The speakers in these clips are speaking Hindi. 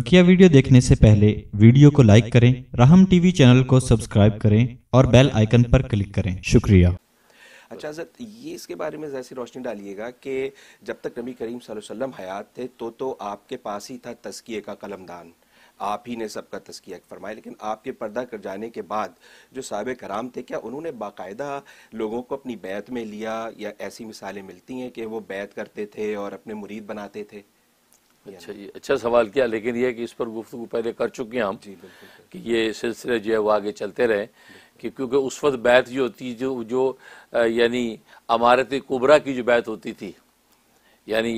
बकिया वीडियो देखने से पहले वीडियो को लाइक करें राहम टीवी चैनल को सब्सक्राइब करें और बेल आइकन पर क्लिक करें शुक्रिया अच्छा सर तो ये इसके बारे में ज़रा रोशनी डालिएगा कि जब तक नबी करीम सल्लल्लाहु अलैहि वसल्लम हयात थे तो तो आपके पास ही था तस्किए का कलमदान आप ही ने सबका तस्किया फरमाया लेकिन आपके पर्दा कर जाने के बाद जो साहब कराम थे क्या उन्होंने बाकायदा लोगों को अपनी बैत में लिया या ऐसी मिसालें मिलती हैं कि वो बैत करते थे और अपने मुरीद बनाते थे अच्छा ये अच्छा सवाल किया लेकिन यह कि इस पर गुफ्तु पहले कर चुके हैं हम कि ये सिलसिले जो है वो आगे चलते रहे कि क्योंकि उस वक्त बैत जो होती जो जो यानी अमारत कुबरा की जो बैत होती थी यानी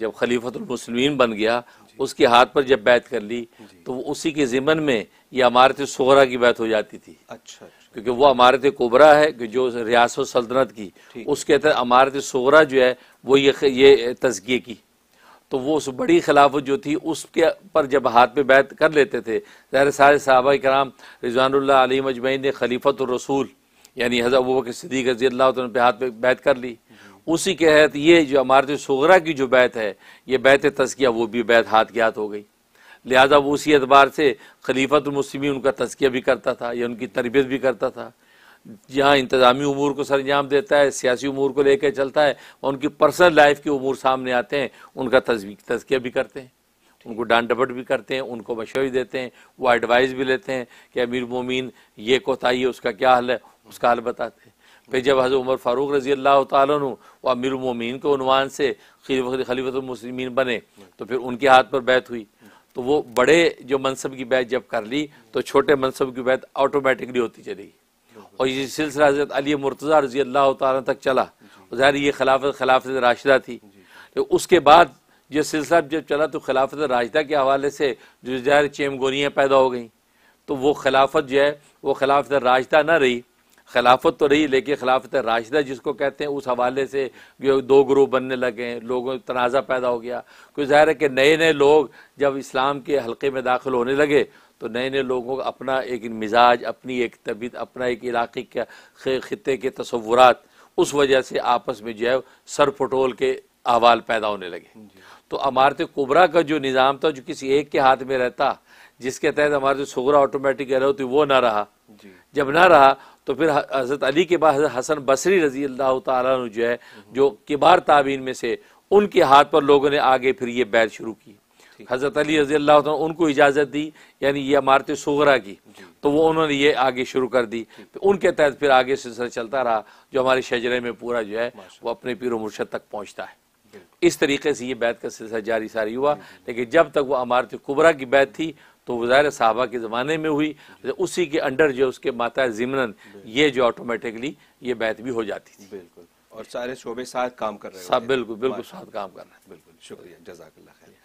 जब खलीफतमसलिन बन गया उसके हाथ पर जब बैत कर ली तो वो उसी के ज़िमन में ये अमारत सोहरा की बैत हो जाती थी अच्छा, अच्छा। क्योंकि वो अमारत कोबरा है कि जो रियासत सल्तनत की उसके अंदर अमारत सोहरा जो है वो ये ये तजगी की तो वो उस बड़ी खिलाफत जो थी उसके पर जब हाथ पे बैत कर लेते थे ज़ाहिर सारे साहबा कराम रिजवानल्ला अली मजमैन ने खलीफत रसूल यानी हज़र अबू बकर सदीक रजी अल्लाह तो पे हाथ पे बैत कर ली उसी के तहत ये जो अमारत सगरा की जो बैत है ये बैत तस्किया वो भी बैत हाथ के हाथ हो गई लिहाजा वो उसी एतबार से खलीफत मुस्लिम उनका तस्किया भी करता था या उनकी तरबियत भी करता था जहाँ इंतज़ामी उमूर को सरंजाम देता है सियासी उमूर को लेकर चलता है और उनकी पर्सनल लाइफ के उमूर सामने आते हैं उनका तस्वीर तजकिया भी करते हैं उनको डांड डपट भी करते हैं उनको मशवरे देते हैं वो एडवाइस भी लेते हैं कि अमीर मोमिन ये कोताही है उसका क्या हल है उसका हल बताते हैं फिर जब हज़र उमर फ़ारूक रजी अल्लाह तु व अमीर मोमिन के अनवान से खलीफतमसलमिन बने तो फिर उनके हाथ पर बैत हुई तो वो बड़े जो मनसब की बैत जब कर ली तो छोटे मनसब की बैत ऑटोमेटिकली होती चली और ये सिलसिला हजरत अली मुर्तज़ा रजी अल्लाह तक चला ज़ाहिर ये खिलाफत खिलाफत राशिदा थी तो उसके बाद ये सिलसिला जब चला तो खिलाफत राशिदा के हवाले से जो ज़ाहिर चेमगोनियाँ पैदा हो गई तो वो खिलाफत जो है वो खिलाफत राशिदा ना रही खिलाफत तो रही लेकिन खिलाफत राशिदा जिसको कहते हैं उस हवाले से जो दो ग्रुप बनने लगे लोगों तनाज़ा पैदा हो गया क्योंकि ज़ाहिर है कि नए नए लोग जब इस्लाम के हल्के में दाखिल होने लगे तो नए नए लोगों का अपना एक मिजाज अपनी एक तबीयत अपना एक इलाके के ख़त्े के तस्वुरात उस वजह से आपस में जो है सर पटोल के अहवाल पैदा होने लगे तो अमारत कुबरा का जो निज़ाम था जो किसी एक के हाथ में रहता जिसके तहत हमारे सगरा ऑटोमेटिक रहे होती वो ना रहा जब ना रहा तो फिर हज़रत अली के बाद हसन बसरी रजी अल्लाह तुम जो है हम्म। जो किबार ताबीन में से उनके हाथ पर लोगों ने आगे फिर ये बैर शुरू की हज़रत अली रजी अल्लाह उनको इजाज़त दी यानी ये इमारत सगरा की तो वो उन्होंने ये आगे शुरू कर दी उनके तहत फिर आगे सिलसिला चलता रहा जो हमारे शजरे में पूरा जो है वो अपने पीर मुर्शद तक पहुँचता है इस तरीके से ये बैत का सिलसिला जारी सारी हुआ लेकिन जब तक वो अमारत कुबरा की बैत थी तो वजायर साहबा के ज़माने में हुई उसी के अंडर जो उसके माता ज़मनन ये जो ऑटोमेटिकली ये बैत भी हो जाती थी बिल्कुल और सारे शोबे साथ काम कर रहे हैं बिल्कुल बिल्कुल साथ काम कर रहे हैं बिल्कुल शुक्रिया जजाक खैर